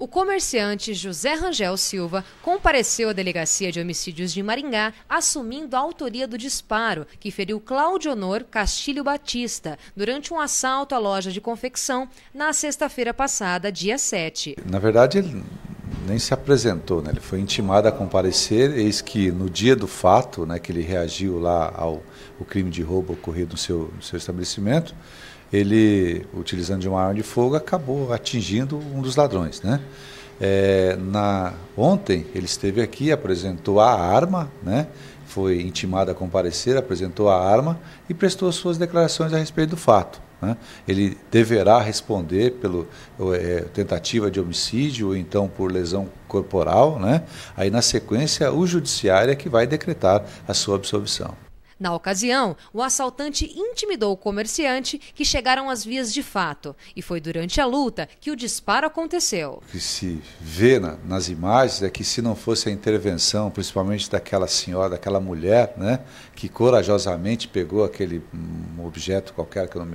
o comerciante José Rangel Silva compareceu à Delegacia de Homicídios de Maringá, assumindo a autoria do disparo que feriu Cláudio Honor Castilho Batista durante um assalto à loja de confecção na sexta-feira passada, dia 7. Na verdade, nem se apresentou, né? ele foi intimado a comparecer, eis que no dia do fato, né, que ele reagiu lá ao, o crime de roubo ocorrido no seu, no seu estabelecimento, ele, utilizando de uma arma de fogo, acabou atingindo um dos ladrões. Né? É, na, ontem ele esteve aqui, apresentou a arma, né? foi intimado a comparecer, apresentou a arma e prestou suas declarações a respeito do fato. Né? Ele deverá responder pelo é, tentativa de homicídio ou então por lesão corporal. Né? Aí, na sequência, o judiciário é que vai decretar a sua absolvição. Na ocasião, o assaltante intimidou o comerciante que chegaram às vias de fato e foi durante a luta que o disparo aconteceu. O que se vê na, nas imagens é que se não fosse a intervenção, principalmente daquela senhora, daquela mulher, né, que corajosamente pegou aquele um objeto qualquer, que um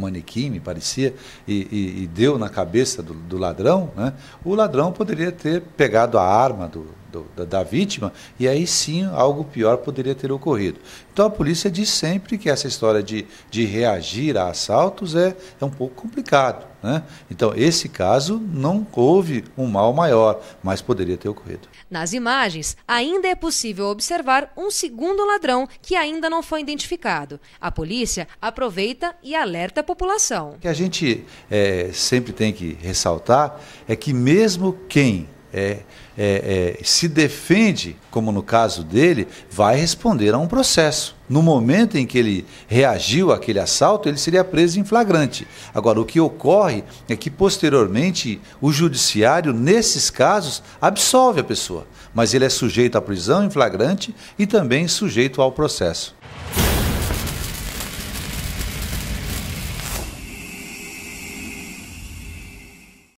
manequim, me parecia, e, e, e deu na cabeça do, do ladrão, né, o ladrão poderia ter pegado a arma do do, da, da, vítima, e aí sim algo pior poderia ter ocorrido. Então a polícia diz sempre que essa história de, de reagir a assaltos é, é um pouco complicado. Né? Então, esse caso não houve um mal maior, mas poderia ter ocorrido. Nas imagens, ainda é possível observar um segundo ladrão que ainda não foi identificado. A polícia aproveita e alerta a população. O que a gente é, sempre tem que ressaltar é que, mesmo quem é, é, é, se defende, como no caso dele, vai responder a um processo. No momento em que ele reagiu àquele assalto, ele seria preso em flagrante. Agora, o que ocorre é que, posteriormente, o judiciário, nesses casos, absolve a pessoa, mas ele é sujeito à prisão em flagrante e também sujeito ao processo.